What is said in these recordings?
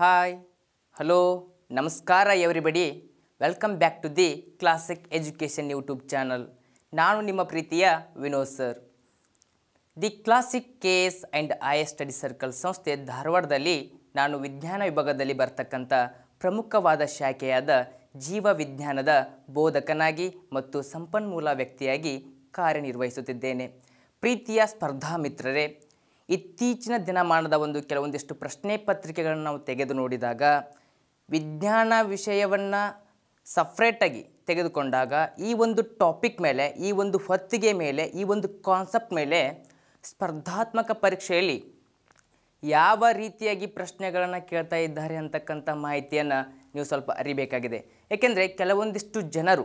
hi hello ನಮಸ್ಕಾರ everybody welcome back to the classic education YouTube channel ನಾನು ನಿಮ್ಮ ಪ್ರೀತಿಯ Vinod sir the classic K S and I S study circle ಸಂಸ್ಥೆ ಧಾರವಾಡದಲ್ಲಿ ನಾನು ವಿಜ್ಞಾನ ವಿಭಾಗದಲ್ಲಿ ಬರ್ತಕ್ಕಂಥ ಪ್ರಮುಖವಾದ ಶಾಖೆಯಾದ ಜೀವ ವಿಜ್ಞಾನದ ಬೋಧಕನಾಗಿ ಮತ್ತು ಸಂಪನ್ಮೂಲ ವ್ಯಕ್ತಿಯಾಗಿ ಕಾರ್ಯನಿರ್ವಹಿಸುತ್ತಿದ್ದೇನೆ ಪ್ರೀತಿಯ ಸ್ಪರ್ಧಾ ಮಿತ್ರರೇ ಇತ್ತೀಚಿನ ದಿನಮಾನದ ಒಂದು ಕೆಲವೊಂದಿಷ್ಟು ಪ್ರಶ್ನೆ ಪತ್ರಿಕೆಗಳನ್ನು ನಾವು ತೆಗೆದು ನೋಡಿದಾಗ ವಿಜ್ಞಾನ ವಿಷಯವನ್ನು ಸಪ್ರೇಟಾಗಿ ತೆಗೆದುಕೊಂಡಾಗ ಈ ಒಂದು ಟಾಪಿಕ್ ಮೇಲೆ ಈ ಒಂದು ಹೊತ್ತಿಗೆ ಮೇಲೆ ಈ ಒಂದು ಕಾನ್ಸೆಪ್ಟ್ ಮೇಲೆ ಸ್ಪರ್ಧಾತ್ಮಕ ಪರೀಕ್ಷೆಯಲ್ಲಿ ಯಾವ ರೀತಿಯಾಗಿ ಪ್ರಶ್ನೆಗಳನ್ನು ಕೇಳ್ತಾ ಇದ್ದಾರೆ ಅಂತಕ್ಕಂಥ ಮಾಹಿತಿಯನ್ನು ನೀವು ಸ್ವಲ್ಪ ಅರಿಬೇಕಾಗಿದೆ ಏಕೆಂದರೆ ಕೆಲವೊಂದಿಷ್ಟು ಜನರು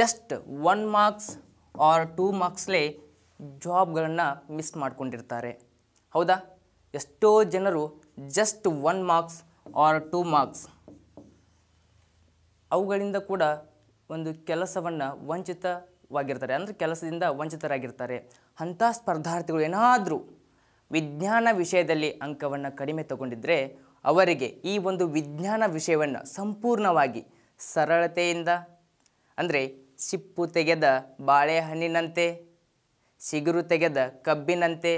just one marks or two ಮಾರ್ಕ್ಸ್ಲೇ ಜಾಬ್ಗಳನ್ನು ಮಿಸ್ ಮಾಡಿಕೊಂಡಿರ್ತಾರೆ ಹೌದಾ ಎಷ್ಟೋ ಜನರು just one marks or two marks ಅವುಗಳಿಂದ ಕೂಡ ಒಂದು ಕೆಲಸವನ್ನು ವಂಚಿತವಾಗಿರ್ತಾರೆ ಅಂದರೆ ಕೆಲಸದಿಂದ ವಂಚಿತರಾಗಿರ್ತಾರೆ ಅಂಥ ಸ್ಪರ್ಧಾರ್ಥಿಗಳು ಏನಾದರೂ ವಿಜ್ಞಾನ ವಿಷಯದಲ್ಲಿ ಅಂಕವನ್ನು ಕಡಿಮೆ ತಗೊಂಡಿದ್ದರೆ ಅವರಿಗೆ ಈ ಒಂದು ವಿಜ್ಞಾನ ವಿಷಯವನ್ನು ಸಂಪೂರ್ಣವಾಗಿ ಸರಳತೆಯಿಂದ ಅಂದರೆ ಸಿಪ್ಪು ತೆಗೆದ ಬಾಳೆಹಣ್ಣಿನಂತೆ ಸಿಗುರು ತೆಗೆದ ಕಬ್ಬಿನಂತೆ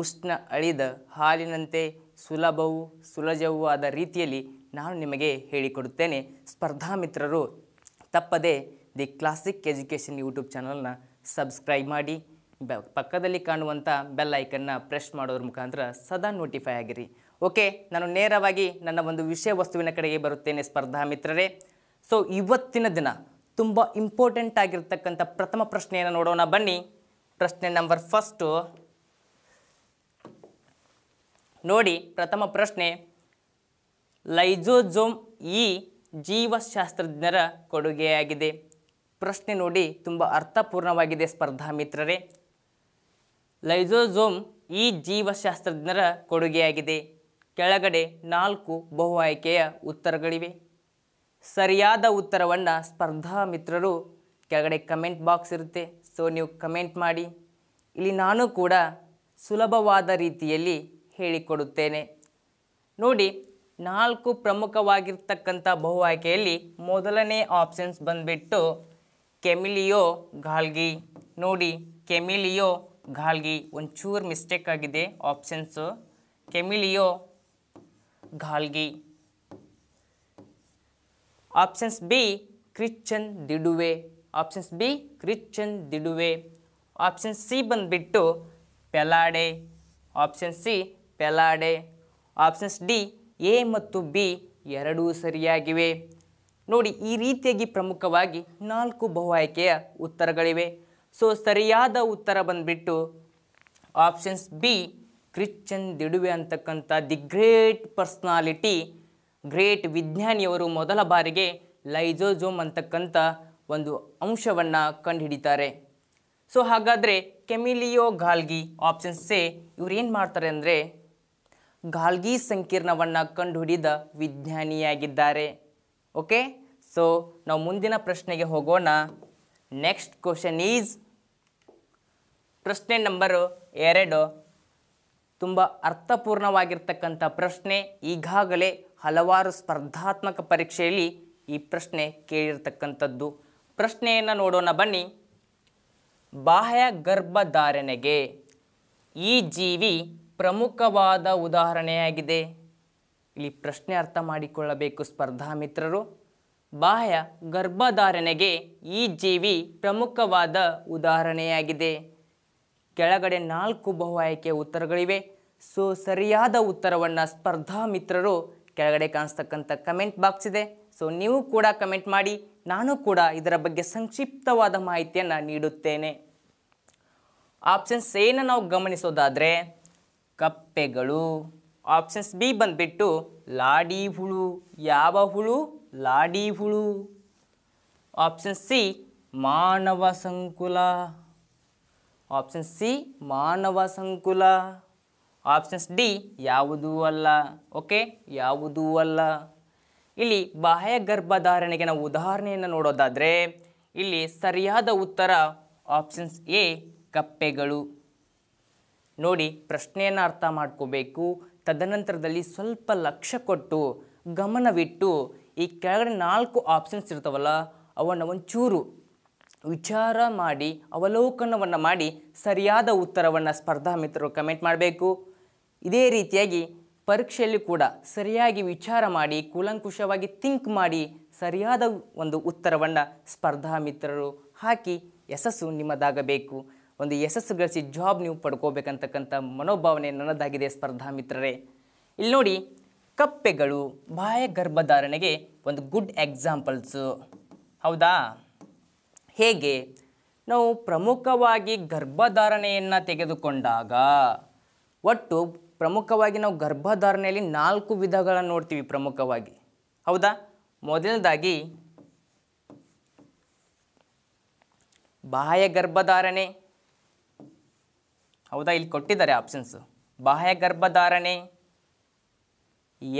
ಉಷ್ಣ ಅಳಿದ ಹಾಲಿನಂತೆ ಸುಲಭವೂ ಸುಲಜವೂ ಆದ ರೀತಿಯಲ್ಲಿ ನಾನು ನಿಮಗೆ ಹೇಳಿಕೊಡುತ್ತೇನೆ ಸ್ಪರ್ಧಾ ಮಿತ್ರರು ತಪ್ಪದೆ ದಿ ಕ್ಲಾಸಿಕ್ ಎಜುಕೇಷನ್ ಯೂಟ್ಯೂಬ್ ಚಾನಲ್ನ ಸಬ್ಸ್ಕ್ರೈಬ್ ಮಾಡಿ ಬ ಪಕ್ಕದಲ್ಲಿ ಕಾಣುವಂಥ ಬೆಲ್ ಐಕನ್ನ ಪ್ರೆಸ್ ಮಾಡೋದ್ರ ಮುಖಾಂತರ ಸದಾ ನೋಟಿಫೈ ಆಗಿರಿ ಓಕೆ ನಾನು ನೇರವಾಗಿ ನನ್ನ ಒಂದು ವಿಷಯ ವಸ್ತುವಿನ ಕಡೆಗೆ ಬರುತ್ತೇನೆ ಸ್ಪರ್ಧಾ ಮಿತ್ರರೇ ಸೊ ಇವತ್ತಿನ ದಿನ ತುಂಬ ಇಂಪಾರ್ಟೆಂಟ್ ಆಗಿರ್ತಕ್ಕಂಥ ಪ್ರಥಮ ಪ್ರಶ್ನೆಯನ್ನು ನೋಡೋಣ ಬನ್ನಿ ಪ್ರಶ್ನೆ ನಂಬರ್ ಫಸ್ಟು ನೋಡಿ ಪ್ರಥಮ ಪ್ರಶ್ನೆ ಲೈಜೋಜೋಮ್ ಈ ಜೀವಶಾಸ್ತ್ರಜ್ಞರ ಕೊಡುಗೆಯಾಗಿದೆ ಪ್ರಶ್ನೆ ನೋಡಿ ತುಂಬ ಅರ್ಥಪೂರ್ಣವಾಗಿದೆ ಸ್ಪರ್ಧಾ ಮಿತ್ರರೇ ಲೈಜೋಜೋಮ್ ಈ ಜೀವಶಾಸ್ತ್ರಜ್ಞರ ಕೊಡುಗೆಯಾಗಿದೆ ಕೆಳಗಡೆ ನಾಲ್ಕು ಬಹು ಆಯ್ಕೆಯ ಉತ್ತರಗಳಿವೆ ಸರಿಯಾದ ಉತ್ತರವನ್ನು ಸ್ಪರ್ಧಾ ಮಿತ್ರರು ಕೆಳಗಡೆ ಕಮೆಂಟ್ ಬಾಕ್ಸ್ ಇರುತ್ತೆ ಸೊ ನೀವು ಕಮೆಂಟ್ ಮಾಡಿ ಇಲ್ಲಿ ನಾನು ಕೂಡ ಸುಲಭವಾದ ರೀತಿಯಲ್ಲಿ ಹೇಳಿಕೊಡುತ್ತೇನೆ ನೋಡಿ ನಾಲ್ಕು ಪ್ರಮುಖವಾಗಿರ್ತಕ್ಕಂಥ ಬಹು ಆಯ್ಕೆಯಲ್ಲಿ ಮೊದಲನೇ ಆಪ್ಷನ್ಸ್ ಬಂದುಬಿಟ್ಟು ಕೆಮಿಲಿಯೋ ಘಾಲ್ಗಿ ನೋಡಿ ಕೆಮಿಲಿಯೋ ಘಾಲ್ಗಿ ಒಂಚೂರು ಮಿಸ್ಟೇಕ್ ಆಗಿದೆ options Camillo Golgi options B Christian de Duve options B Christian de Duve option C ಬಂದುಬಿಟ್ಟು Palade option C Palade options D A ಮತ್ತು ಬಿ ಎರಡೂ ಸರಿಯಾಗಿವೆ ನೋಡಿ ಈ ರೀತಿಯಾಗಿ ಪ್ರಮುಖವಾಗಿ ನಾಲ್ಕು ಬಹು ಆಯ್ಕೆಯ ಉತ್ತರಗಳಿವೆ ಸೊ ಸರಿಯಾದ ಉತ್ತರ ಬಂದ್ಬಿಟ್ಟು ಆಪ್ಷನ್ಸ್ ಬಿ ಕ್ರಿಶ್ಚನ್ ದಿಡುವೆ ಅಂತಕ್ಕಂಥ ದಿ ಗ್ರೇಟ್ ಪರ್ಸ್ನಾಲಿಟಿ ಗ್ರೇಟ್ ವಿಜ್ಞಾನಿಯವರು ಮೊದಲ ಬಾರಿಗೆ ಲೈಜೋಜೋಮ್ ಅಂತಕ್ಕಂಥ ಒಂದು ಅಂಶವನ್ನು ಕಂಡುಹಿಡಿತಾರೆ ಸೊ ಹಾಗಾದರೆ ಕೆಮಿಲಿಯೋ ಗಾಲ್ಗಿ ಆಪ್ಷನ್ಸ್ ಎ ಇವ್ರು ಏನು ಮಾಡ್ತಾರೆ ಅಂದರೆ ಗಾಲ್ಗಿ ಸಂಕೀರ್ಣವನ್ನು ಕಂಡುಹಿಡಿದ ವಿಜ್ಞಾನಿಯಾಗಿದ್ದಾರೆ ಓಕೆ ಸೊ ನಾವು ಮುಂದಿನ ಪ್ರಶ್ನೆಗೆ ಹೋಗೋಣ ನೆಕ್ಸ್ಟ್ ಕ್ವಶನ್ ಈಸ್ ಪ್ರಶ್ನೆ ನಂಬರು ಎರಡು ತುಂಬ ಅರ್ಥಪೂರ್ಣವಾಗಿರ್ತಕ್ಕಂಥ ಪ್ರಶ್ನೆ ಈಗಾಗಲೇ ಹಲವಾರು ಸ್ಪರ್ಧಾತ್ಮಕ ಪರೀಕ್ಷೆಯಲ್ಲಿ ಈ ಪ್ರಶ್ನೆ ಕೇಳಿರ್ತಕ್ಕಂಥದ್ದು ಪ್ರಶ್ನೆಯನ್ನು ನೋಡೋಣ ಬನ್ನಿ ಬಾಹ್ಯ ಗರ್ಭಧಾರಣೆಗೆ ಈ ಜೀವಿ ಪ್ರಮುಖವಾದ ಉದಾಹರಣೆಯಾಗಿದೆ ಇಲ್ಲಿ ಪ್ರಶ್ನೆ ಅರ್ಥ ಮಾಡಿಕೊಳ್ಳಬೇಕು ಸ್ಪರ್ಧಾ ಮಿತ್ರರು ಬಾಹ್ಯ ಗರ್ಭಧಾರಣೆಗೆ ಈ ಜೀವಿ ಪ್ರಮುಖವಾದ ಉದಾಹರಣೆಯಾಗಿದೆ ಕೆಳಗಡೆ ನಾಲ್ಕು ಬಹು ಆಯ್ಕೆಯ ಉತ್ತರಗಳಿವೆ ಸೊ ಸರಿಯಾದ ಉತ್ತರವನ್ನು ಸ್ಪರ್ಧಾ ಮಿತ್ರರು ಕೆಳಗಡೆ ಕಾಣಿಸ್ತಕ್ಕಂಥ ಕಮೆಂಟ್ ಬಾಕ್ಸ್ ಇದೆ ಸೊ ನೀವು ಕೂಡ ಕಮೆಂಟ್ ಮಾಡಿ ನಾನು ಕೂಡ ಇದರ ಬಗ್ಗೆ ಸಂಕ್ಷಿಪ್ತವಾದ ಮಾಹಿತಿಯನ್ನು ನೀಡುತ್ತೇನೆ ಆಪ್ಷನ್ಸ್ ಏನು ನಾವು ಗಮನಿಸೋದಾದರೆ ಕಪ್ಪೆಗಳು ಆಪ್ಷನ್ಸ್ ಬಿ ಬಂದುಬಿಟ್ಟು ಲಾಡಿ ಹುಳು ಯಾವ ಹುಳು ಲಾಡಿ ಹುಳು ಆಪ್ಷನ್ ಸಿ ಮಾನವ ಸಂಕುಲ ಆಪ್ಷನ್ ಸಿ ಮಾನವ ಸಂಕುಲ ಆಪ್ಷನ್ಸ್ ಡಿ ಯಾವುದೂ ಅಲ್ಲ ಓಕೆ ಯಾವುದೂ ಅಲ್ಲ ಇಲ್ಲಿ ಬಾಹ್ಯ ಗರ್ಭಧಾರಣೆಗೆ ನಾವು ಉದಾಹರಣೆಯನ್ನು ನೋಡೋದಾದರೆ ಇಲ್ಲಿ ಸರಿಯಾದ ಉತ್ತರ ಆಪ್ಷನ್ಸ್ ಎ ಕಪ್ಪೆಗಳು ನೋಡಿ ಪ್ರಶ್ನೆಯನ್ನು ಅರ್ಥ ಮಾಡ್ಕೋಬೇಕು ತದನಂತರದಲ್ಲಿ ಸ್ವಲ್ಪ ಲಕ್ಷ್ಯ ಕೊಟ್ಟು ಗಮನವಿಟ್ಟು ಈ ಕೆಳಗಡೆ ನಾಲ್ಕು ಆಪ್ಷನ್ಸ್ ಇರ್ತಾವಲ್ಲ ಅವನ್ನು ಒಂಚೂರು ವಿಚಾರ ಮಾಡಿ ಅವಲೋಕನವನ್ನು ಮಾಡಿ ಸರಿಯಾದ ಉತ್ತರವನ್ನು ಸ್ಪರ್ಧಾ ಮಿತ್ರರು ಕಮೆಂಟ್ ಮಾಡಬೇಕು ಇದೇ ರೀತಿಯಾಗಿ ಪರೀಕ್ಷೆಯಲ್ಲಿ ಕೂಡ ಸರಿಯಾಗಿ ವಿಚಾರ ಮಾಡಿ ಕೂಲಂಕುಷವಾಗಿ ಥಿಂಕ್ ಮಾಡಿ ಸರಿಯಾದ ಒಂದು ಉತ್ತರವನ್ನು ಸ್ಪರ್ಧಾ ಮಿತ್ರರು ಹಾಕಿ ಯಶಸ್ಸು ನಿಮ್ಮದಾಗಬೇಕು ಒಂದು ಯಶಸ್ಸು ಗಳಿಸಿ ಜಾಬ್ ನೀವು ಪಡ್ಕೋಬೇಕಂತಕ್ಕಂಥ ಮನೋಭಾವನೆ ನನ್ನದಾಗಿದೆ ಸ್ಪರ್ಧಾ ಮಿತ್ರರೇ ಇಲ್ಲಿ ನೋಡಿ ಕಪ್ಪೆಗಳು ಬಾಯ ಗರ್ಭಧಾರಣೆಗೆ ಒಂದು ಗುಡ್ ಎಕ್ಸಾಂಪಲ್ಸು ಹೌದಾ ಹೇಗೆ ನಾವು ಪ್ರಮುಖವಾಗಿ ಗರ್ಭಧಾರಣೆಯನ್ನು ತೆಗೆದುಕೊಂಡಾಗ ಒಟ್ಟು ಪ್ರಮುಖವಾಗಿ ನಾವು ಗರ್ಭಧಾರಣೆಯಲ್ಲಿ ನಾಲ್ಕು ವಿಧಗಳನ್ನು ನೋಡ್ತೀವಿ ಪ್ರಮುಖವಾಗಿ ಹೌದಾ ಮೊದಲನೇದಾಗಿ ಬಾಹ್ಯ ಗರ್ಭಧಾರಣೆ ಹೌದಾ ಇಲ್ಲಿ ಕೊಟ್ಟಿದ್ದಾರೆ ಆಪ್ಷನ್ಸು ಬಾಹ್ಯ ಗರ್ಭಧಾರಣೆ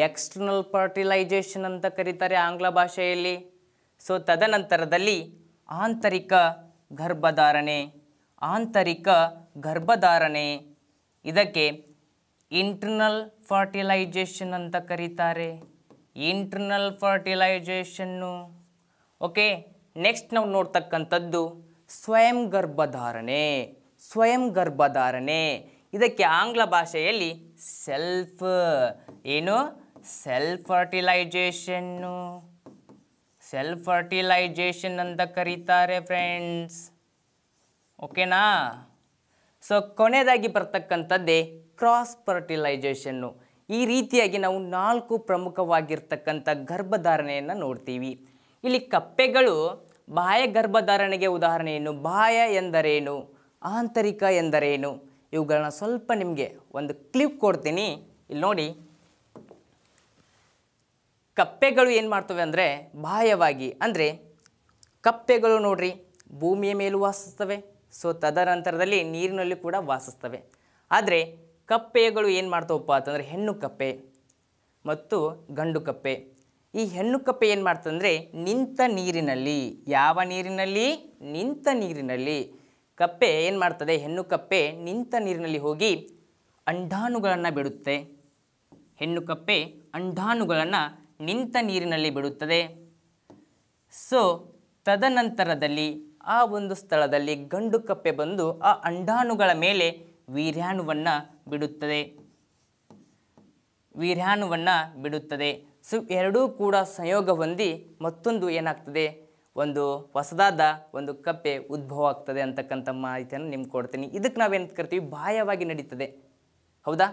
ಎಕ್ಸ್ಟರ್ನಲ್ ಫರ್ಟಿಲೈಜೇಷನ್ ಅಂತ ಕರೀತಾರೆ ಆಂಗ್ಲ ಭಾಷೆಯಲ್ಲಿ ಸೊ ತದನಂತರದಲ್ಲಿ ಆಂತರಿಕ ಗರ್ಭಧಾರಣೆ ಆಂತರಿಕ ಗರ್ಭಧಾರಣೆ ಇದಕ್ಕೆ ಇಂಟರ್ನಲ್ ಫರ್ಟಿಲೈಜೇಷನ್ ಅಂತ ಕರೀತಾರೆ ಇಂಟರ್ನಲ್ ಫರ್ಟಿಲೈಜೇಷನ್ನು ಓಕೆ ನೆಕ್ಸ್ಟ್ ನಾವು ನೋಡ್ತಕ್ಕಂಥದ್ದು ಸ್ವಯಂ ಗರ್ಭಧಾರಣೆ ಸ್ವಯಂ ಗರ್ಭಧಾರಣೆ ಇದಕ್ಕೆ ಆಂಗ್ಲ ಭಾಷೆಯಲ್ಲಿ ಸೆಲ್ಫ್ ಏನು ಸೆಲ್ಫ್ ಫರ್ಟಿಲೈಜೇಷನ್ನು ಸೆಲ್ಫ್ ಫರ್ಟಿಲೈಜೇಷನ್ ಅಂತ ಕರೀತಾರೆ ಫ್ರೆಂಡ್ಸ್ ಓಕೆನಾ ಸೊ ಕೊನೆಯದಾಗಿ ಬರ್ತಕ್ಕಂಥದ್ದೇ ಕ್ರಾಸ್ ಫರ್ಟಿಲೈಜೇಷನ್ನು ಈ ರೀತಿಯಾಗಿ ನಾವು ನಾಲ್ಕು ಪ್ರಮುಖವಾಗಿರ್ತಕ್ಕಂಥ ಗರ್ಭಧಾರಣೆಯನ್ನು ನೋಡ್ತೀವಿ ಇಲ್ಲಿ ಕಪ್ಪೆಗಳು ಬಾಹ್ಯ ಗರ್ಭಧಾರಣೆಗೆ ಉದಾಹರಣೆಯನ್ನು ಬಾಹ್ಯ ಎಂದರೇನು ಆಂತರಿಕ ಎಂದರೇನು ಇವುಗಳನ್ನ ಸ್ವಲ್ಪ ನಿಮಗೆ ಒಂದು ಕ್ಲಿಪ್ ಕೊಡ್ತೀನಿ ಇಲ್ಲಿ ನೋಡಿ ಕಪ್ಪೆಗಳು ಏನು ಮಾಡ್ತವೆ ಅಂದರೆ ಬಾಹ್ಯವಾಗಿ ಅಂದರೆ ಕಪ್ಪೆಗಳು ನೋಡ್ರಿ ಭೂಮಿಯ ಮೇಲೂ ವಾಸಿಸ್ತವೆ ಸೊ ತದನಂತರದಲ್ಲಿ ನೀರಿನಲ್ಲಿ ಕೂಡ ವಾಸಿಸ್ತವೆ ಆದರೆ ಕಪ್ಪೆಗಳು ಏನು ಮಾಡ್ತವಪ್ಪ ಅಂತಂದರೆ ಹೆಣ್ಣು ಕಪ್ಪೆ ಮತ್ತು ಗಂಡು ಕಪ್ಪೆ ಈ ಹೆಣ್ಣು ಕಪ್ಪೆ ಏನು ಮಾಡ್ತಂದರೆ ನಿಂತ ನೀರಿನಲ್ಲಿ ಯಾವ ನೀರಿನಲ್ಲಿ ನಿಂತ ನೀರಿನಲ್ಲಿ ಕಪ್ಪೆ ಏನು ಮಾಡ್ತದೆ ಹೆಣ್ಣು ಕಪ್ಪೆ ನಿಂತ ನೀರಿನಲ್ಲಿ ಹೋಗಿ ಅಂಡಾಣುಗಳನ್ನು ಬಿಡುತ್ತೆ ಹೆಣ್ಣು ಕಪ್ಪೆ ಅಂಡಾಣುಗಳನ್ನು ನಿಂತ ನೀರಿನಲ್ಲಿ ಬಿಡುತ್ತದೆ ಸೊ ತದನಂತರದಲ್ಲಿ ಆ ಒಂದು ಸ್ಥಳದಲ್ಲಿ ಗಂಡು ಕಪ್ಪೆ ಬಂದು ಆ ಅಂಡಾಣುಗಳ ಮೇಲೆ ವೀರ್ಯಾಣುವನ್ನು ಬಿಡುತ್ತದೆ ವೀರ್ಯಾಣುವನ್ನು ಬಿಡುತ್ತದೆ ಸೊ ಎರಡೂ ಕೂಡ ಸಂಯೋಗ ಹೊಂದಿ ಮತ್ತೊಂದು ಏನಾಗ್ತದೆ ಒಂದು ಹೊಸದಾದ ಒಂದು ಕಪ್ಪೆ ಉದ್ಭವ ಆಗ್ತದೆ ಅಂತಕ್ಕಂಥ ಮಾಹಿತಿಯನ್ನು ನಿಮ್ಗೆ ಕೊಡ್ತೀನಿ ಇದಕ್ಕೆ ನಾವೇನು ಕರಿತೀವಿ ಬಾಹ್ಯವಾಗಿ ನಡೀತದೆ ಹೌದಾ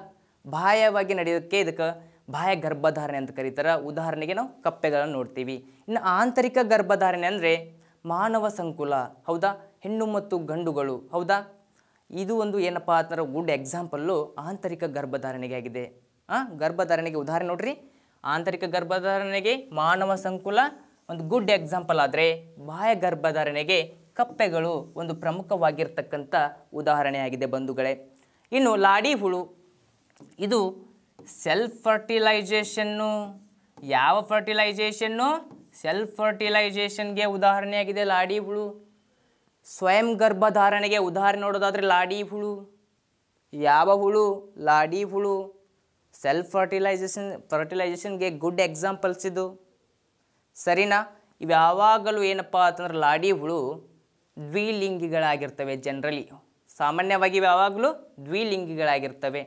ಬಾಹ್ಯವಾಗಿ ನಡೆಯೋಕ್ಕೆ ಇದಕ್ಕೆ ಬಾಹ್ಯ ಗರ್ಭಧಾರಣೆ ಅಂತ ಕರೀತಾರೆ ಉದಾಹರಣೆಗೆ ನಾವು ಕಪ್ಪೆಗಳನ್ನು ನೋಡ್ತೀವಿ ಇನ್ನು ಆಂತರಿಕ ಗರ್ಭಧಾರಣೆ ಅಂದರೆ ಮಾನವ ಸಂಕುಲ ಹೌದಾ ಹೆಣ್ಣು ಮತ್ತು ಗಂಡುಗಳು ಹೌದಾ ಇದು ಒಂದು ಏನಪ್ಪ ಅಂತಾರೆ ಗುಡ್ ಎಕ್ಸಾಂಪಲ್ಲು ಆಂತರಿಕ ಗರ್ಭಧಾರಣೆಗೆ ಆಗಿದೆ ಹಾಂ ಗರ್ಭಧಾರಣೆಗೆ ಉದಾಹರಣೆ ನೋಡ್ರಿ ಆಂತರಿಕ ಗರ್ಭಧಾರಣೆಗೆ ಮಾನವ ಸಂಕುಲ ಒಂದು ಗುಡ್ ಎಕ್ಸಾಂಪಲ್ ಆದರೆ ಬಾಯ ಗರ್ಭಧಾರಣೆಗೆ ಕಪ್ಪೆಗಳು ಒಂದು ಪ್ರಮುಖವಾಗಿರ್ತಕ್ಕಂಥ ಉದಾಹರಣೆಯಾಗಿದೆ ಬಂಧುಗಳೇ ಇನ್ನು ಲಾಡಿ ಹುಳು ಇದು ಸೆಲ್ಫ್ ಫರ್ಟಿಲೈಜೇಷನ್ನು ಯಾವ ಫರ್ಟಿಲೈಜೇಷನ್ನು ಸೆಲ್ಫ್ ಫರ್ಟಿಲೈಜೇಷನ್ಗೆ ಉದಾಹರಣೆಯಾಗಿದೆ ಲಾಡಿ ಹುಳು ಸ್ವಯಂ ಗರ್ಭಧಾರಣೆಗೆ ಉದಾಹರಣೆ ನೋಡೋದಾದರೆ ಲಾಡಿ ಹುಳು ಯಾವ ಹುಳು ಲಾಡಿ ಹುಳು ಸೆಲ್ಫ್ ಫರ್ಟಿಲೈಸೇಷನ್ ಫರ್ಟಿಲೈಜೇಷನ್ಗೆ ಗುಡ್ ಎಕ್ಸಾಂಪಲ್ಸ್ ಇದು ಸರಿನಾ ಇವು ಯಾವಾಗಲೂ ಏನಪ್ಪ ಅಂತಂದ್ರೆ ಲಾಡಿ ಹುಳು ದ್ವಿಲಿಂಗಿಗಳಾಗಿರ್ತವೆ ಜನರಲಿ ಸಾಮಾನ್ಯವಾಗಿ ಇವು ಯಾವಾಗಲೂ ದ್ವಿಲಿಂಗಿಗಳಾಗಿರ್ತವೆ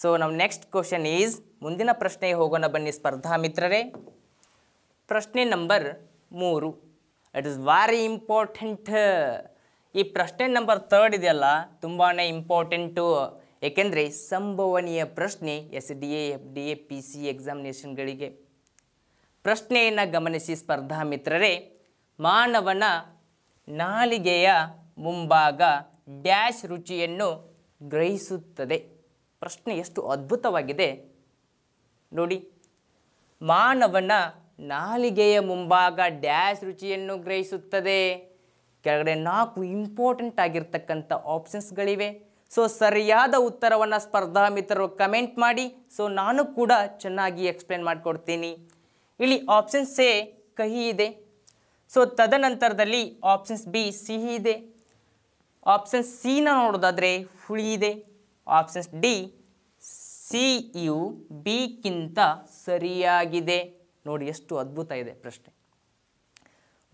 ಸೊ ನಮ್ಮ ನೆಕ್ಸ್ಟ್ ಕ್ವಶನ್ ಈಸ್ ಮುಂದಿನ ಪ್ರಶ್ನೆಗೆ ಹೋಗೋಣ ಬನ್ನಿ ಸ್ಪರ್ಧಾ ಮಿತ್ರರೇ ಪ್ರಶ್ನೆ ನಂಬರ್ ಮೂರು ಇಟ್ ಇಸ್ ವೆರಿ ಇಂಪಾರ್ಟೆಂಟ್ ಈ ಪ್ರಶ್ನೆ ನಂಬರ್ ತರ್ಡ್ ಇದೆಯಲ್ಲ ತುಂಬಾ ಇಂಪಾರ್ಟೆಂಟು ಏಕೆಂದರೆ ಸಂಭವನೀಯ ಪ್ರಶ್ನೆ S D A F D A P C ಎಕ್ಸಾಮಿನೇಷನ್ಗಳಿಗೆ ಪ್ರಶ್ನೆಯನ್ನು ಗಮನಿಸಿ ಸ್ಪರ್ಧಾ ಮಿತ್ರರೇ ಮಾನವನ ನಾಲಿಗೆಯ ಮುಂಭಾಗ ಡ್ಯಾಶ್ ರುಚಿಯನ್ನು ಗ್ರಹಿಸುತ್ತದೆ ಪ್ರಶ್ನೆ ಎಷ್ಟು ಅದ್ಭುತವಾಗಿದೆ ನೋಡಿ ಮಾನವನ ನಾಲಿಗೆಯ ಮುಂಭಾಗ ಡ್ಯಾಶ್ ರುಚಿಯನ್ನು ಗ್ರಹಿಸುತ್ತದೆ ಕೆಳಗಡೆ ನಾಲ್ಕು ಇಂಪಾರ್ಟೆಂಟ್ ಆಗಿರ್ತಕ್ಕಂಥ ಆಪ್ಷನ್ಸ್ಗಳಿವೆ ಸೊ ಸರಿಯಾದ ಉತ್ತರವನ್ನು ಸ್ಪರ್ಧಾ ಮಿತ್ರರು ಕಮೆಂಟ್ ಮಾಡಿ ಸೊ ನಾನು ಕೂಡ ಚೆನ್ನಾಗಿ ಎಕ್ಸ್ಪ್ಲೇನ್ ಮಾಡಿಕೊಡ್ತೀನಿ ಇಲ್ಲಿ ಆಪ್ಷನ್ ಎ ಕಹಿ ಇದೆ ಸೊ ತದನಂತರದಲ್ಲಿ ಆಪ್ಷನ್ಸ್ ಬಿ ಸಿಹಿ ಇದೆ ಆಪ್ಷನ್ಸ್ ಸಿನ ನೋಡೋದಾದರೆ ಹುಳಿ ಇದೆ ಆಪ್ಷನ್ಸ್ ಡಿ ಸಿ ಯು ಬಿಕ್ಕಿಂತ ಸರಿಯಾಗಿದೆ ನೋಡಿ ಎಷ್ಟು ಅದ್ಭುತ ಇದೆ ಪ್ರಶ್ನೆ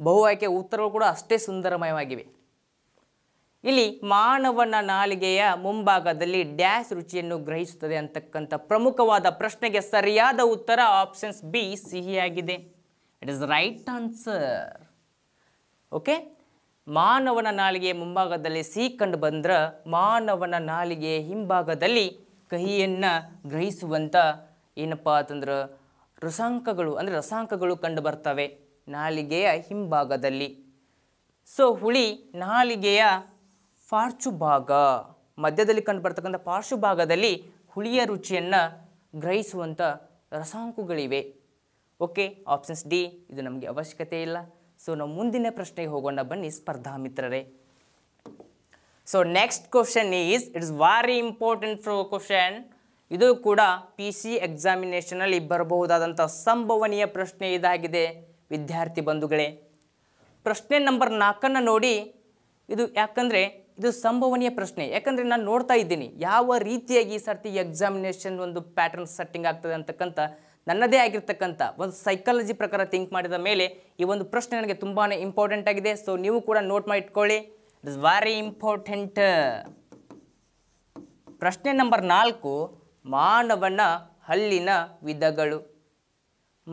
ಬಹು ಆಯ್ಕೆ ಉತ್ತರಗಳು ಕೂಡ ಅಷ್ಟೇ ಸುಂದರಮಯವಾಗಿವೆ ಇಲ್ಲಿ ಮಾನವನ ನಾಲಿಗೆಯ ಮುಂಭಾಗದಲ್ಲಿ ಡ್ಯಾಶ್ ರುಚಿಯನ್ನು ಗ್ರಹಿಸುತ್ತದೆ ಅಂತಕ್ಕಂಥ ಪ್ರಮುಖವಾದ ಪ್ರಶ್ನೆಗೆ ಸರಿಯಾದ ಉತ್ತರ ಆಪ್ಷನ್ಸ್ ಬಿ ಸಿಹಿಯಾಗಿದೆ it is right answer okay ಮಾನವನ ನಾಲಿಗೆಯ ಮುಂಭಾಗದಲ್ಲಿ ಸಿಹಿ ಕಂಡು ಬಂದ್ರೆ ಮಾನವನ ನಾಲಿಗೆಯ ಹಿಂಭಾಗದಲ್ಲಿ ಕಹಿಯನ್ನು ಗ್ರಹಿಸುವಂಥ ಏನಪ್ಪ ಅಂತಂದ್ರೆ ರಸಾಂಕಗಳು ಅಂದರೆ ರಸಾಂಕಗಳು ಕಂಡು ಬರ್ತವೆ ನಾಲಿಗೆಯ ಹಿಂಭಾಗದಲ್ಲಿ ಸೊ ಹುಳಿ ನಾಲಿಗೆಯ ಭಾಗ ಮಧ್ಯದಲ್ಲಿ ಕಂಡುಬರ್ತಕ್ಕಂಥ ಪಾರ್ಶ್ವಭಾಗದಲ್ಲಿ ಹುಳಿಯ ರುಚಿಯನ್ನು ಗ್ರಹಿಸುವಂಥ ರಸಾಂಕುಗಳಿವೆ ಓಕೆ ಆಪ್ಷನ್ಸ್ ಡಿ ಇದು ನಮಗೆ ಅವಶ್ಯಕತೆ ಇಲ್ಲ ಸೊ ನಾವು ಮುಂದಿನ ಪ್ರಶ್ನೆಗೆ ಹೋಗೋಣ ಬನ್ನಿ ಸ್ಪರ್ಧಾ ಮಿತ್ರರೇ so next question is it's very important ಫ್ರೋ ಕ್ವಶನ್ ಇದು ಕೂಡ ಪಿ ಸಿ ಎಕ್ಸಾಮಿನೇಷನಲ್ಲಿ ಬರಬಹುದಾದಂಥ ಸಂಭವನೀಯ ಪ್ರಶ್ನೆ ಇದಾಗಿದೆ ವಿದ್ಯಾರ್ಥಿ ಬಂಧುಗಳೇ ಪ್ರಶ್ನೆ ನಂಬರ್ ನಾಲ್ಕನ್ನು ನೋಡಿ ಇದು ಯಾಕಂದರೆ ಇದು ಸಂಭವನೀಯ ಪ್ರಶ್ನೆ ಯಾಕಂದರೆ ನಾನು ನೋಡ್ತಾ ಇದ್ದೀನಿ ಯಾವ ರೀತಿಯಾಗಿ ಈ ಸರ್ತಿ ಎಕ್ಸಾಮಿನೇಷನ್ ಒಂದು ಪ್ಯಾಟರ್ನ್ ಸೆಟ್ಟಿಂಗ್ ಆಗ್ತದೆ ಅಂತಕ್ಕಂಥ ನನ್ನದೇ ಆಗಿರ್ತಕ್ಕಂಥ ಒಂದು ಸೈಕಾಲಜಿ ಪ್ರಕಾರ ಥಿಂಕ್ ಮಾಡಿದ ಮೇಲೆ ಈ ಒಂದು ಪ್ರಶ್ನೆ ನನಗೆ ತುಂಬಾ ಇಂಪಾರ್ಟೆಂಟ್ ಆಗಿದೆ ಸೊ ನೀವು ಕೂಡ ನೋಟ್ ಮಾಡಿ ಇಟ್ಕೊಳ್ಳಿ ಇಟ್ ಇಸ್ ವೆರಿ ಇಂಪಾರ್ಟೆಂಟ್ ಪ್ರಶ್ನೆ ನಂಬರ್ ನಾಲ್ಕು ಮಾನವನ ಹಲ್ಲಿನ ವಿಧಗಳು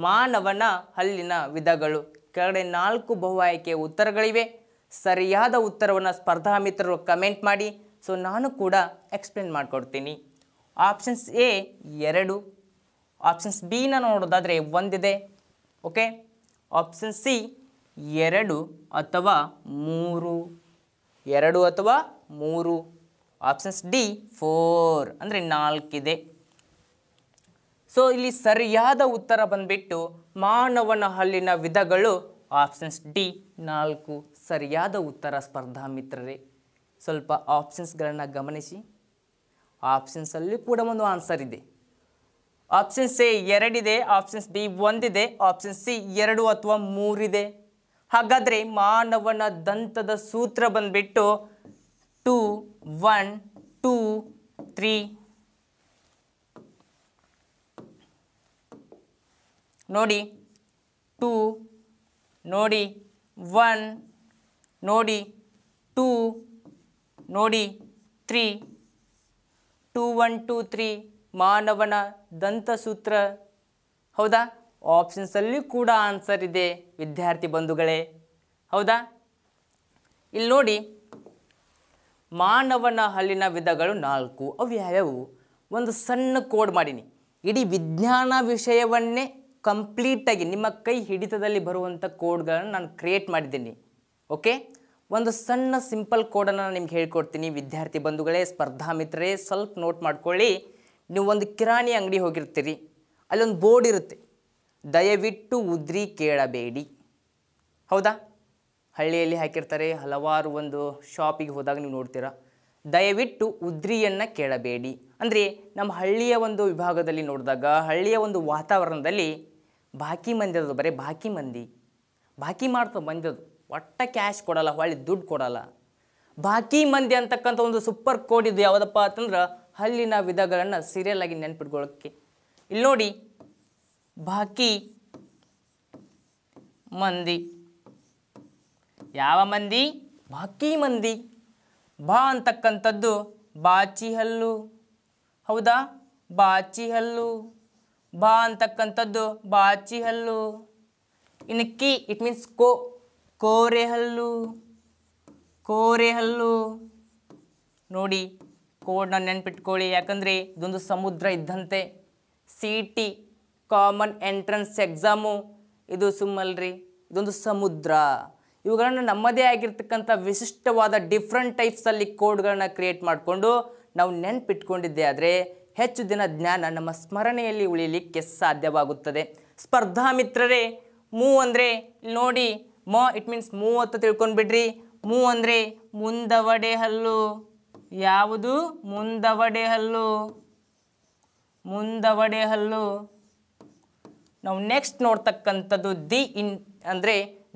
ಮಾನವನ ಹಲ್ಲಿನ ವಿಧಗಳು ಕೆಳಗಡೆ ನಾಲ್ಕು ಬಹು ಆಯ್ಕೆಯ ಉತ್ತರಗಳಿವೆ ಸರಿಯಾದ ಉತ್ತರವನ್ನು ಸ್ಪರ್ಧಾ ಮಿತ್ರರು ಕಮೆಂಟ್ ಮಾಡಿ ಸೊ ನಾನು ಕೂಡ ಎಕ್ಸ್ಪ್ಲೇನ್ ಮಾಡಿಕೊಡ್ತೀನಿ ಆಪ್ಷನ್ಸ್ ಎ ಎರಡು ಆಪ್ಷನ್ಸ್ ಬಿನ ನೋಡೋದಾದರೆ ಒಂದಿದೆ ಓಕೆ ಆಪ್ಷನ್ ಸಿ ಎರಡು ಅಥವಾ ಮೂರು ಎರಡು ಅಥವಾ ಮೂರು ಆಪ್ಷನ್ಸ್ ಡಿ ಫೋರ್ ಅಂದರೆ ನಾಲ್ಕಿದೆ ಸೊ ಇಲ್ಲಿ ಸರಿಯಾದ ಉತ್ತರ ಬಂದುಬಿಟ್ಟು ಮಾನವನ ಹಲ್ಲಿನ ವಿಧಗಳು ಆಪ್ಷನ್ಸ್ ಡಿ ನಾಲ್ಕು ಸರಿಯಾದ ಉತ್ತರ ಸ್ಪರ್ಧಾ ಮಿತ್ರರೇ ಸ್ವಲ್ಪ ಆಪ್ಷನ್ಸ್ಗಳನ್ನು ಗಮನಿಸಿ ಆಪ್ಷನ್ಸಲ್ಲಿ ಕೂಡ ಒಂದು ಆನ್ಸರ್ ಇದೆ ಆಪ್ಷನ್ಸ್ ಎ ಎರಡಿದೆ ಆಪ್ಷನ್ಸ್ ಬಿ ಒಂದಿದೆ ಆಪ್ಷನ್ ಸಿ ಎರಡು ಅಥವಾ ಮೂರಿದೆ ಹಾಗಾದರೆ ಮಾನವನ ದಂತದ ಸೂತ್ರ ಬಂದುಬಿಟ್ಟು ಟೂ ಒನ್ ಟೂ ತ್ರೀ ನೋಡಿ ಟೂ ನೋಡಿ ಒನ್ ನೋಡಿ ಟೂ ನೋಡಿ three two one two three ಮಾನವನ ದಂತಸೂತ್ರ ಹೌದಾ ಆಪ್ಷನ್ಸಲ್ಲಿ ಕೂಡ ಆನ್ಸರ್ ಇದೆ ವಿದ್ಯಾರ್ಥಿ ಬಂಧುಗಳೇ ಹೌದಾ ಇಲ್ಲಿ ನೋಡಿ ಮಾನವನ ಹಲ್ಲಿನ ವಿಧಗಳು ನಾಲ್ಕು ಅವು ಯಾವ್ಯಾವು ಒಂದು ಸಣ್ಣ ಕೋಡ್ ಮಾಡೀನಿ ಇಡೀ ವಿಜ್ಞಾನ ವಿಷಯವನ್ನೇ ಕಂಪ್ಲೀಟಾಗಿ ನಿಮ್ಮ ಕೈ ಹಿಡಿತದಲ್ಲಿ ಬರುವಂಥ ಕೋಡ್ಗಳನ್ನು ನಾನು ಕ್ರಿಯೇಟ್ ಮಾಡಿದ್ದೀನಿ ಓಕೆ ಒಂದು ಸಣ್ಣ ಸಿಂಪಲ್ ಕೋಡನ್ನು ನಿಮ್ಗೆ ಹೇಳ್ಕೊಡ್ತೀನಿ ವಿದ್ಯಾರ್ಥಿ ಬಂಧುಗಳೇ ಸ್ಪರ್ಧಾ ಮಿತ್ರರೇ ಸ್ವಲ್ಪ ನೋಟ್ ಮಾಡ್ಕೊಳ್ಳಿ ನೀವು ಒಂದು ಕಿರಾಣಿ ಅಂಗಡಿ ಹೋಗಿರ್ತೀರಿ ಅಲ್ಲೊಂದು ಬೋರ್ಡ್ ಇರುತ್ತೆ ದಯವಿಟ್ಟು ಉದ್ರಿ ಕೇಳಬೇಡಿ ಹೌದಾ ಹಳ್ಳಿಯಲ್ಲಿ ಹಾಕಿರ್ತಾರೆ ಹಲವಾರು ಒಂದು ಶಾಪಿಗೆ ಹೋದಾಗ ನೀವು ನೋಡ್ತೀರಾ ದಯವಿಟ್ಟು ಉದ್ರಿಯನ್ನು ಕೇಳಬೇಡಿ ಅಂದರೆ ನಮ್ಮ ಹಳ್ಳಿಯ ಒಂದು ವಿಭಾಗದಲ್ಲಿ ನೋಡಿದಾಗ ಹಳ್ಳಿಯ ಒಂದು ವಾತಾವರಣದಲ್ಲಿ ಬಾಕಿ ಮಂದಿ ಬರೀ ಬಾಕಿ ಮಂದಿ ಬಾಕಿ ಮಾಡ್ತಾ ಬಂದದ್ದು ಒಟ್ಟ ಕ್ಯಾಶ್ ಕೊಡಲ್ಲ ಹೊಳ್ಳಿ ದುಡ್ಡು ಕೊಡಲ್ಲ ಬಾಕಿ ಮಂದಿ ಅಂತಕ್ಕಂಥ ಒಂದು ಸೂಪರ್ ಕೋಡ್ ಇದು ಯಾವುದಪ್ಪ ಅಂತಂದ್ರೆ ಹಲ್ಲಿನ ವಿಧಗಳನ್ನು ಸೀರಿಯಲ್ ಆಗಿ ನೆನ್ಪಿಟ್ಕೊಳ್ಳೋಕ್ಕೆ ಇಲ್ಲಿ ನೋಡಿ ಬಾಕಿ ಮಂದಿ ಯಾವ ಮಂದಿ ಬಾಕಿ ಮಂದಿ ಬಾ ಅಂತಕ್ಕಂಥದ್ದು ಬಾಚಿ ಹಲ್ಲು ಹೌದಾ ಬಾಚಿ ಹಲ್ಲು ಬಾ ಅಂತಕ್ಕಂಥದ್ದು ಬಾಚಿ ಹಲ್ಲು ಇನ್ನು ಕಿ ಇಟ್ ಮೀನ್ಸ್ ಕೋ ಕೋರೆಹಲ್ಲು ಕೋರೆಹಲ್ಲು ನೋಡಿ ಕೋಡ್ನ ನೆನ್ಪಿಟ್ಕೊಳ್ಳಿ ಯಾಕಂದರೆ ಇದೊಂದು ಸಮುದ್ರ ಇದ್ದಂತೆ C T common entrance exam ಇದು ಸುಮ್ಮಲ್ರಿ ಇದೊಂದು ಸಮುದ್ರ ಇವುಗಳನ್ನು ನಮ್ಮದೇ ಆಗಿರ್ತಕ್ಕಂಥ ವಿಶಿಷ್ಟವಾದ ಡಿಫ್ರೆಂಟ್ ಟೈಪ್ಸಲ್ಲಿ ಕೋಡ್ಗಳನ್ನ ಕ್ರಿಯೇಟ್ ಮಾಡಿಕೊಂಡು ನಾವು ನೆನ್ಪಿಟ್ಕೊಂಡಿದ್ದೆ ಆದರೆ ಹೆಚ್ಚು ದಿನ ಜ್ಞಾನ ನಮ್ಮ ಸ್ಮರಣೆಯಲ್ಲಿ ಉಳಿಯಲಿಕ್ಕೆ ಸಾಧ್ಯವಾಗುತ್ತದೆ ಸ್ಪರ್ಧಾ ಮಿತ್ರರೇ ಮೂ ಅಂದರೆ ನೋಡಿ ಮ ಇಟ್ ಮೀನ್ಸ್ ಅಂತ ತಿಳ್ಕೊಂಡ್ಬಿಡ್ರಿ ಮೂ ಅಂದರೆ ಮುಂದವಡೆ ಹಲ್ಲು ಯಾವುದು ಮುಂದವಡೆ ಹಲ್ಲು ಮುಂದವಡೆ ಹಲ್ಲು ನಾವು ನೆಕ್ಸ್ಟ್ ನೋಡ್ತಕ್ಕಂಥದ್ದು ದಿ ಇನ್ ಅಂದರೆ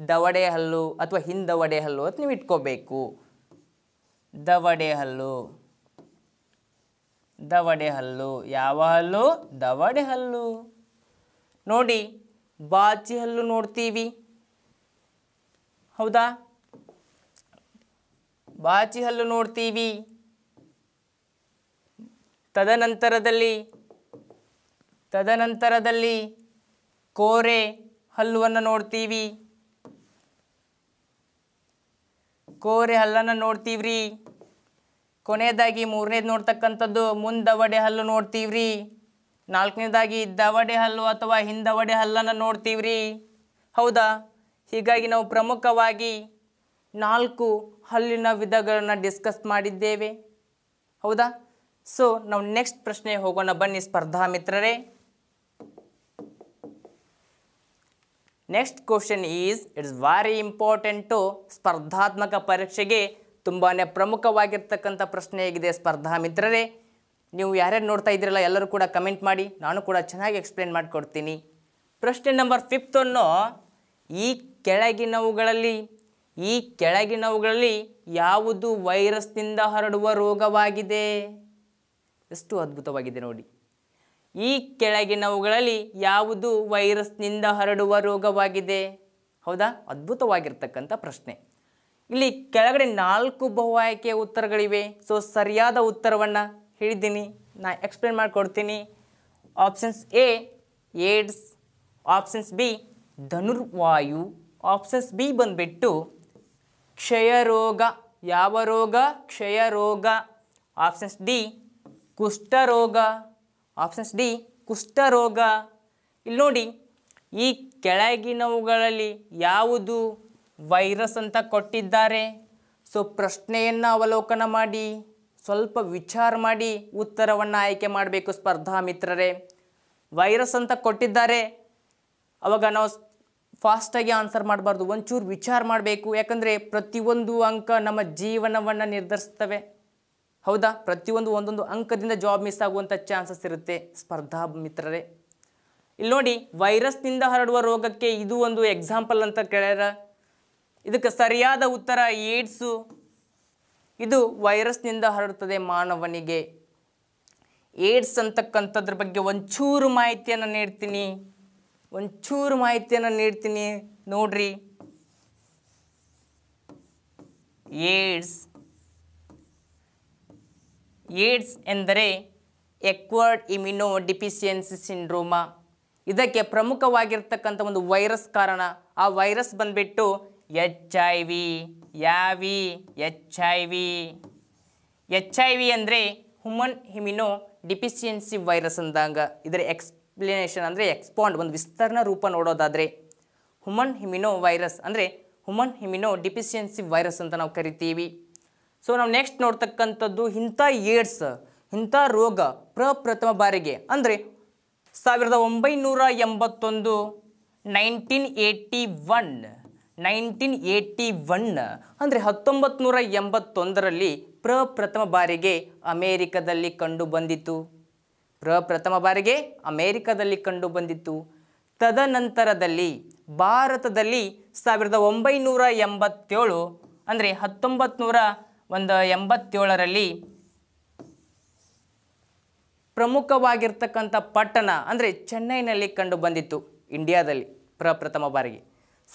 ದವಡೆ ಹಲ್ಲು ಅಥವಾ ಹಿಂದವಡೆ ಹಲ್ಲು ಅಂತ ನೀವು ಇಟ್ಕೋಬೇಕು ದವಡೆ ಹಲ್ಲು ದವಡೆ ಹಲ್ಲು ಯಾವ ಹಲ್ಲು ದವಡೆ ಹಲ್ಲು ನೋಡಿ ಬಾಚಿ ಹಲ್ಲು ನೋಡ್ತೀವಿ ಹೌದಾ ಬಾಚಿ ಹಲ್ಲು ನೋಡ್ತೀವಿ ತದನಂತರದಲ್ಲಿ ತದನಂತರದಲ್ಲಿ ಕೋರೆ ಹಲ್ಲುವನ್ನು ನೋಡ್ತೀವಿ ಕೋರೆ ಹಲ್ಲನ್ನು ನೋಡ್ತೀವ್ರಿ ಕೊನೆಯದಾಗಿ ಮೂರನೇದು ನೋಡ್ತಕ್ಕಂಥದ್ದು ಮುಂದವಡೆ ಹಲ್ಲು ನೋಡ್ತೀವ್ರಿ ನಾಲ್ಕನೇದಾಗಿ ದವಡೆ ಹಲ್ಲು ಅಥವಾ ಹಿಂದವಡೆ ಹಲ್ಲನ್ನು ನೋಡ್ತೀವ್ರಿ ಹೌದಾ ಹೀಗಾಗಿ ನಾವು ಪ್ರಮುಖವಾಗಿ ನಾಲ್ಕು ಹಲ್ಲಿನ ವಿಧಗಳನ್ನು ಡಿಸ್ಕಸ್ ಮಾಡಿದ್ದೇವೆ ಹೌದಾ ಸೊ ನಾವು ನೆಕ್ಸ್ಟ್ ಪ್ರಶ್ನೆ ಹೋಗೋಣ ಬನ್ನಿ ಸ್ಪರ್ಧಾ ಮಿತ್ರರೇ next question is it's very important ಸ್ಪರ್ಧಾತ್ಮಕ ಪರೀಕ್ಷೆಗೆ ತುಂಬಾ ಪ್ರಮುಖವಾಗಿರ್ತಕ್ಕಂಥ ಪ್ರಶ್ನೆಯಾಗಿದೆ ಸ್ಪರ್ಧಾ ಮಿತ್ರರೇ ನೀವು ಯಾರ್ಯಾರು ನೋಡ್ತಾ ಇದ್ದೀರಲ್ಲ ಎಲ್ಲರೂ ಕೂಡ ಕಮೆಂಟ್ ಮಾಡಿ ನಾನು ಕೂಡ ಚೆನ್ನಾಗಿ ಎಕ್ಸ್ಪ್ಲೇನ್ ಮಾಡಿಕೊಡ್ತೀನಿ ಪ್ರಶ್ನೆ ನಂಬರ್ ಫಿಫ್ತನ್ನು ಈ ಕೆಳಗಿನವುಗಳಲ್ಲಿ ಈ ಕೆಳಗಿನವುಗಳಲ್ಲಿ ಯಾವುದು ವೈರಸ್ನಿಂದ ಹರಡುವ ರೋಗವಾಗಿದೆ ಎಷ್ಟು ಅದ್ಭುತವಾಗಿದೆ ನೋಡಿ ಈ ಕೆಳಗಿನವುಗಳಲ್ಲಿ ಯಾವುದು ವೈರಸ್ನಿಂದ ಹರಡುವ ರೋಗವಾಗಿದೆ ಹೌದಾ ಅದ್ಭುತವಾಗಿರ್ತಕ್ಕಂಥ ಪ್ರಶ್ನೆ ಇಲ್ಲಿ ಕೆಳಗಡೆ ನಾಲ್ಕು ಬಹು ಆಯ್ಕೆಯ ಉತ್ತರಗಳಿವೆ ಸೊ ಸರಿಯಾದ ಉತ್ತರವನ್ನು ಹೇಳಿದ್ದೀನಿ ನಾ ಎಕ್ಸ್ಪ್ಲೇನ್ ಮಾಡಿಕೊಡ್ತೀನಿ options A AIDS options B ಧನುರ್ವಾಯು ಆಪ್ಷನ್ಸ್ ಬಿ ಬಂದುಬಿಟ್ಟು ಕ್ಷಯರೋಗ ಯಾವ ರೋಗ ಕ್ಷಯರೋಗ ಆಪ್ಷನ್ಸ್ ಡಿ ಕುಷ್ಠರೋಗ ಆಪ್ಷನ್ಸ್ ಡಿ ಕುಷ್ಠರೋಗ ಇಲ್ಲಿ ನೋಡಿ ಈ ಕೆಳಗಿನವುಗಳಲ್ಲಿ ಯಾವುದು ವೈರಸ್ ಅಂತ ಕೊಟ್ಟಿದ್ದಾರೆ ಸೊ ಪ್ರಶ್ನೆಯನ್ನು ಅವಲೋಕನ ಮಾಡಿ ಸ್ವಲ್ಪ ವಿಚಾರ ಮಾಡಿ ಉತ್ತರವನ್ನು ಆಯ್ಕೆ ಮಾಡಬೇಕು ಸ್ಪರ್ಧಾ ಮಿತ್ರರೇ ವೈರಸ್ ಅಂತ ಕೊಟ್ಟಿದ್ದಾರೆ ಅವಾಗ ನಾವು ಫಾಸ್ಟಾಗಿ ಆನ್ಸರ್ ಮಾಡಬಾರ್ದು ಒಂಚೂರು ವಿಚಾರ ಮಾಡಬೇಕು ಯಾಕಂದರೆ ಪ್ರತಿಯೊಂದು ಅಂಕ ನಮ್ಮ ಜೀವನವನ್ನು ನಿರ್ಧರಿಸ್ತವೆ ಹೌದಾ ಪ್ರತಿಯೊಂದು ಒಂದೊಂದು ಅಂಕದಿಂದ ಜಾಬ್ ಮಿಸ್ ಆಗುವಂಥ ಚಾನ್ಸಸ್ ಇರುತ್ತೆ ಸ್ಪರ್ಧಾ ಮಿತ್ರರೇ ಇಲ್ಲಿ ನೋಡಿ ವೈರಸ್ನಿಂದ ಹರಡುವ ರೋಗಕ್ಕೆ ಇದು ಒಂದು ಎಕ್ಸಾಂಪಲ್ ಅಂತ ಕೇಳ್ಯಾರ ಇದಕ್ಕೆ ಸರಿಯಾದ ಉತ್ತರ ಏಡ್ಸು ಇದು ವೈರಸ್ನಿಂದ ಹರಡುತ್ತದೆ ಮಾನವನಿಗೆ ಏಡ್ಸ್ ಅಂತಕ್ಕಂಥದ್ರ ಬಗ್ಗೆ ಒಂಚೂರು ಮಾಹಿತಿಯನ್ನು ನೀಡ್ತೀನಿ ಒಂಚೂರು ಮಾಹಿತಿಯನ್ನು ನೀಡ್ತೀನಿ ನೋಡ್ರಿ ಏಡ್ಸ್ ಏಡ್ಸ್ ಎಂದರೆ ಎಕ್ವರ್ಡ್ ಇಮ್ಯುನೋ ಡಿಫಿಷಿಯನ್ಸಿ ಸಿಂಡ್ರೋಮ ಇದಕ್ಕೆ ಪ್ರಮುಖವಾಗಿರ್ತಕ್ಕಂಥ ಒಂದು ವೈರಸ್ ಕಾರಣ ಆ ವೈರಸ್ ಬಂದುಬಿಟ್ಟು ಎಚ್ ಐ ವಿ ಯಾವಿ H I V H I V ಅಂದರೆ ಹ್ಯೂಮನ್ ಹಿಮಿನೋ ಡಿಫಿಷಿಯನ್ಸಿ ವೈರಸ್ ಅಂದಾಗ ಇದರ ಎಕ್ಸ್ ಎಕ್ಸ್ಪ್ಲೇನೇಷನ್ ಅಂದರೆ ಎಕ್ಸ್ಪಾಂಡ್ ಒಂದು ವಿಸ್ತರಣ ರೂಪ ನೋಡೋದಾದರೆ ಹುಮನ್ ಹಿಮಿನೋ ವೈರಸ್ ಅಂದರೆ ಹುಮನ್ ಹಿಮಿನೋ ಡಿಫಿಷಿಯನ್ಸಿ ವೈರಸ್ ಅಂತ ನಾವು ಕರಿತೀವಿ ಸೊ ನಾವು ನೆಕ್ಸ್ಟ್ ನೋಡ್ತಕ್ಕಂಥದ್ದು ಇಂಥ ಏಡ್ಸ್ ಇಂಥ ರೋಗ ಪ್ರಪ್ರಥಮ ಬಾರಿಗೆ ಅಂದರೆ ಸಾವಿರದ ಒಂಬೈನೂರ ಎಂಬತ್ತೊಂದು nineteen eighty one nineteen eighty one ಅಂದರೆ ಹತ್ತೊಂಬತ್ತು ನೂರ ಎಂಬತ್ತೊಂದರಲ್ಲಿ ಪ್ರಪ್ರಥಮ ಬಾರಿಗೆ ಅಮೇರಿಕದಲ್ಲಿ ಕಂಡು ಬಂದಿತು ಪ್ರಪ್ರಥಮ ಪ್ರಥಮ ಬಾರಿಗೆ ಅಮೇರಿಕದಲ್ಲಿ ಕಂಡುಬಂದಿತ್ತು ತದನಂತರದಲ್ಲಿ ಭಾರತದಲ್ಲಿ ಸಾವಿರದ ಒಂಬೈನೂರ ಎಂಬತ್ತೇಳು ಅಂದರೆ ಹತ್ತೊಂಬತ್ತು ನೂರ ಒಂದು ಎಂಬತ್ತೇಳರಲ್ಲಿ ಪ್ರಮುಖವಾಗಿರ್ತಕ್ಕಂಥ ಪಟ್ಟಣ ಅಂದರೆ ಚೆನ್ನೈನಲ್ಲಿ ಕಂಡು ಬಂದಿತ್ತು ಇಂಡಿಯಾದಲ್ಲಿ ಪ್ರಪ್ರಥಮ ಬಾರಿಗೆ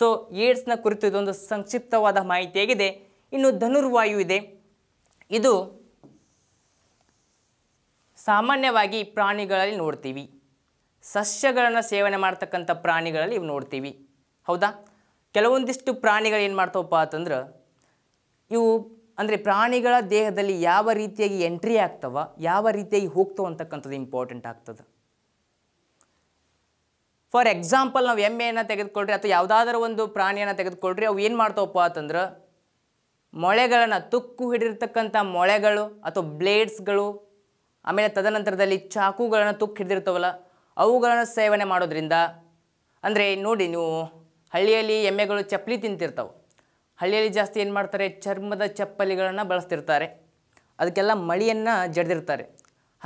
ಸೊ ಏಡ್ಸ್ನ ಕುರಿತು ಇದೊಂದು ಸಂಕ್ಷಿಪ್ತವಾದ ಮಾಹಿತಿಯಾಗಿದೆ ಇನ್ನು ಧನುರ್ವಾಯು ಇದೆ ಇದು ಸಾಮಾನ್ಯವಾಗಿ ಪ್ರಾಣಿಗಳಲ್ಲಿ ನೋಡ್ತೀವಿ ಸಸ್ಯಗಳನ್ನು ಸೇವನೆ ಮಾಡ್ತಕ್ಕಂಥ ಪ್ರಾಣಿಗಳಲ್ಲಿ ಇವು ನೋಡ್ತೀವಿ ಹೌದಾ ಕೆಲವೊಂದಿಷ್ಟು ಪ್ರಾಣಿಗಳು ಏನು ಮಾಡ್ತಾವಪ್ಪ ಅಂತಂದ್ರೆ ಇವು ಅಂದರೆ ಪ್ರಾಣಿಗಳ ದೇಹದಲ್ಲಿ ಯಾವ ರೀತಿಯಾಗಿ ಎಂಟ್ರಿ ಆಗ್ತವ ಯಾವ ರೀತಿಯಾಗಿ ಹೋಗ್ತವೆ ಅಂತಕ್ಕಂಥದ್ದು ಇಂಪಾರ್ಟೆಂಟ್ ಆಗ್ತದೆ ಫಾರ್ ಎಕ್ಸಾಂಪಲ್ ನಾವು ಎಮ್ಮೆಯನ್ನು ತೆಗೆದುಕೊಳ್ಳ್ರಿ ಅಥವಾ ಯಾವುದಾದ್ರೂ ಒಂದು ಪ್ರಾಣಿಯನ್ನು ತೆಗೆದುಕೊಳ್ಳ್ರಿ ಅವು ಏನು ಮಾಡ್ತಾವಪ್ಪ ಅಂತಂದ್ರೆ ಮೊಳೆಗಳನ್ನು ತುಕ್ಕು ಹಿಡಿರ್ತಕ್ಕಂಥ ಮೊಳೆಗಳು ಅಥವಾ ಬ್ಲೇಡ್ಸ್ಗಳು ಆಮೇಲೆ ತದನಂತರದಲ್ಲಿ ಚಾಕುಗಳನ್ನು ತುಕ್ಕಿ ಹಿಡಿದಿರ್ತಾವಲ್ಲ ಅವುಗಳನ್ನು ಸೇವನೆ ಮಾಡೋದ್ರಿಂದ ಅಂದರೆ ನೋಡಿ ನೀವು ಹಳ್ಳಿಯಲ್ಲಿ ಎಮ್ಮೆಗಳು ಚಪ್ಪಲಿ ತಿಂತಿರ್ತಾವೆ ಹಳ್ಳಿಯಲ್ಲಿ ಜಾಸ್ತಿ ಏನು ಮಾಡ್ತಾರೆ ಚರ್ಮದ ಚಪ್ಪಲಿಗಳನ್ನು ಬಳಸ್ತಿರ್ತಾರೆ ಅದಕ್ಕೆಲ್ಲ ಮಳಿಯನ್ನು ಜಡ್ದಿರ್ತಾರೆ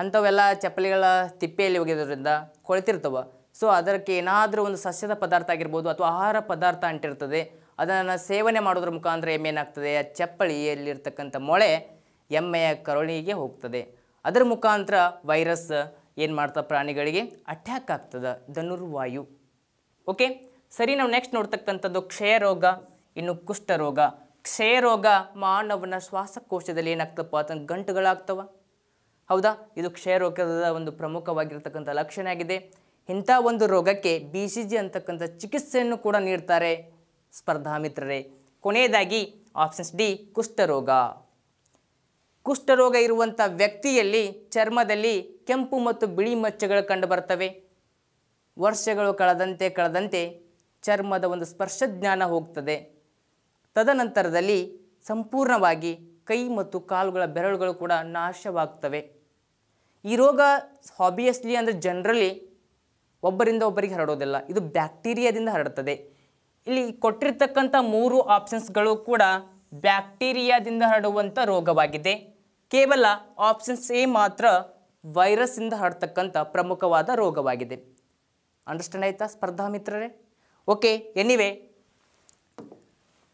ಅಂಥವೆಲ್ಲ ಚಪ್ಪಲಿಗಳ ತಿಪ್ಪೆಯಲ್ಲಿ ಒಗೆಯೋದ್ರಿಂದ ಕೊಳೆತಿರ್ತವೆ ಸೊ ಅದಕ್ಕೆ ಏನಾದರೂ ಒಂದು ಸಸ್ಯದ ಪದಾರ್ಥ ಆಗಿರ್ಬೋದು ಅಥವಾ ಆಹಾರ ಪದಾರ್ಥ ಅಂಟಿರ್ತದೆ ಅದನ್ನು ಸೇವನೆ ಮಾಡೋದ್ರ ಮುಖಾಂತರ ಎಮ್ಮೆ ಏನಾಗ್ತದೆ ಆ ಚಪ್ಪಲಿಯಲ್ಲಿರ್ತಕ್ಕಂಥ ಮೊಳೆ ಎಮ್ಮೆಯ ಕರುಳಿಗೆ ಹೋಗ್ತದೆ ಅದರ ಮುಖಾಂತರ ವೈರಸ್ ಏನು ಮಾಡ್ತಾ ಪ್ರಾಣಿಗಳಿಗೆ ಅಟ್ಯಾಕ್ ಆಗ್ತದೆ ಧನುರ್ವಾಯು ಓಕೆ ಸರಿ ನಾವು ನೆಕ್ಸ್ಟ್ ನೋಡ್ತಕ್ಕಂಥದ್ದು ಕ್ಷಯ ರೋಗ ಇನ್ನು ಕುಷ್ಠರೋಗ ರೋಗ ಮಾನವನ ಶ್ವಾಸಕೋಶದಲ್ಲಿ ಏನಾಗ್ತಪ್ಪ ಅಂತ ಗಂಟುಗಳಾಗ್ತವ ಹೌದಾ ಇದು ಕ್ಷಯ ರೋಗದ ಒಂದು ಪ್ರಮುಖವಾಗಿರ್ತಕ್ಕಂಥ ಲಕ್ಷಣ ಆಗಿದೆ ಇಂಥ ಒಂದು ರೋಗಕ್ಕೆ ಬಿ ಸಿ ಜಿ ಅಂತಕ್ಕಂಥ ಚಿಕಿತ್ಸೆಯನ್ನು ಕೂಡ ನೀಡ್ತಾರೆ ಸ್ಪರ್ಧಾ ಮಿತ್ರರೇ ಕೊನೆಯದಾಗಿ ಆಪ್ಷನ್ಸ್ ಡಿ ಕುಷ್ಠರೋಗ ಕುಷ್ಠರೋಗ ಇರುವಂಥ ವ್ಯಕ್ತಿಯಲ್ಲಿ ಚರ್ಮದಲ್ಲಿ ಕೆಂಪು ಮತ್ತು ಬಿಳಿ ಮಚ್ಚೆಗಳು ಕಂಡುಬರ್ತವೆ ವರ್ಷಗಳು ಕಳೆದಂತೆ ಕಳೆದಂತೆ ಚರ್ಮದ ಒಂದು ಸ್ಪರ್ಶ ಜ್ಞಾನ ಹೋಗ್ತದೆ ತದನಂತರದಲ್ಲಿ ಸಂಪೂರ್ಣವಾಗಿ ಕೈ ಮತ್ತು ಕಾಲುಗಳ ಬೆರಳುಗಳು ಕೂಡ ನಾಶವಾಗ್ತವೆ ಈ ರೋಗ ಹಾಬಿಯಸ್ಲಿ ಅಂದರೆ ಜನರಲಿ ಒಬ್ಬರಿಂದ ಒಬ್ಬರಿಗೆ ಹರಡೋದಿಲ್ಲ ಇದು ಬ್ಯಾಕ್ಟೀರಿಯಾದಿಂದ ಹರಡುತ್ತದೆ ಇಲ್ಲಿ ಕೊಟ್ಟಿರ್ತಕ್ಕಂಥ ಮೂರು ಆಪ್ಷನ್ಸ್ಗಳು ಕೂಡ ಬ್ಯಾಕ್ಟೀರಿಯಾದಿಂದ ಹರಡುವಂಥ ರೋಗವಾಗಿದೆ ಕೇವಲ ಆಪ್ಷನ್ಸ್ ಎ ಮಾತ್ರ ವೈರಸ್ಸಿಂದ ಹರಡ್ತಕ್ಕಂಥ ಪ್ರಮುಖವಾದ ರೋಗವಾಗಿದೆ ಅಂಡರ್ಸ್ಟ್ಯಾಂಡ್ ಆಯಿತಾ ಸ್ಪರ್ಧಾ ಮಿತ್ರರೇ ಓಕೆ ಎನಿವೆ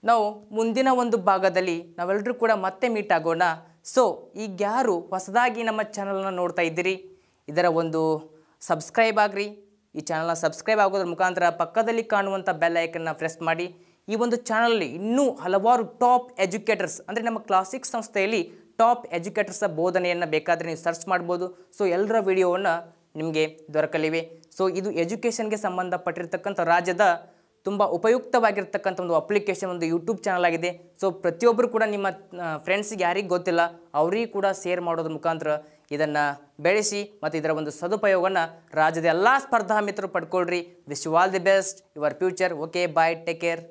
ನಾವು ಮುಂದಿನ ಒಂದು ಭಾಗದಲ್ಲಿ ನಾವೆಲ್ಲರೂ ಕೂಡ ಮತ್ತೆ ಮೀಟ್ ಆಗೋಣ ಸೊ ಈಗ ಯಾರು ಹೊಸದಾಗಿ ನಮ್ಮ ಚಾನಲನ್ನು ನೋಡ್ತಾ ಇದ್ದೀರಿ ಇದರ ಒಂದು ಸಬ್ಸ್ಕ್ರೈಬ್ ಆಗ್ರಿ ಈ ಚಾನಲ್ನ ಸಬ್ಸ್ಕ್ರೈಬ್ ಆಗೋದ್ರ ಮುಖಾಂತರ ಪಕ್ಕದಲ್ಲಿ ಕಾಣುವಂಥ ಬೆಲ್ ಐಕನ್ನ ಪ್ರೆಸ್ ಮಾಡಿ ಈ ಒಂದು ಚಾನಲಲ್ಲಿ ಇನ್ನೂ ಹಲವಾರು ಟಾಪ್ ಎಜುಕೇಟರ್ಸ್ ಅಂದರೆ ನಮ್ಮ ಕ್ಲಾಸಿಕ್ ಸಂಸ್ಥೆಯಲ್ಲಿ ಟಾಪ್ ಎಜುಕೇಟರ್ಸ ಬೋಧನೆಯನ್ನು ಬೇಕಾದರೆ ನೀವು ಸರ್ಚ್ ಮಾಡ್ಬೋದು ಸೊ ಎಲ್ಲರ ವಿಡಿಯೋವನ್ನು ನಿಮಗೆ ದೊರಕಲಿವೆ ಸೊ ಇದು ಎಜುಕೇಷನ್ಗೆ ಸಂಬಂಧಪಟ್ಟಿರ್ತಕ್ಕಂಥ ರಾಜ್ಯದ ತುಂಬ ಉಪಯುಕ್ತವಾಗಿರ್ತಕ್ಕಂಥ ಒಂದು ಅಪ್ಲಿಕೇಶನ್ ಒಂದು ಯೂಟ್ಯೂಬ್ ಚಾನಲ್ ಆಗಿದೆ ಸೊ ಪ್ರತಿಯೊಬ್ಬರು ಕೂಡ ನಿಮ್ಮ ಫ್ರೆಂಡ್ಸ್ಗೆ ಯಾರಿಗೆ ಗೊತ್ತಿಲ್ಲ ಅವರಿಗೂ ಕೂಡ ಶೇರ್ ಮಾಡೋದ್ರ ಮುಖಾಂತರ ಇದನ್ನು ಬೆಳೆಸಿ ಮತ್ತು ಇದರ ಒಂದು ಸದುಪಯೋಗವನ್ನು ರಾಜ್ಯದ ಎಲ್ಲ ಸ್ಪರ್ಧಾ ಮಿತ್ರರು ಪಡ್ಕೊಳ್ರಿ wish you all the best your future okay bye take care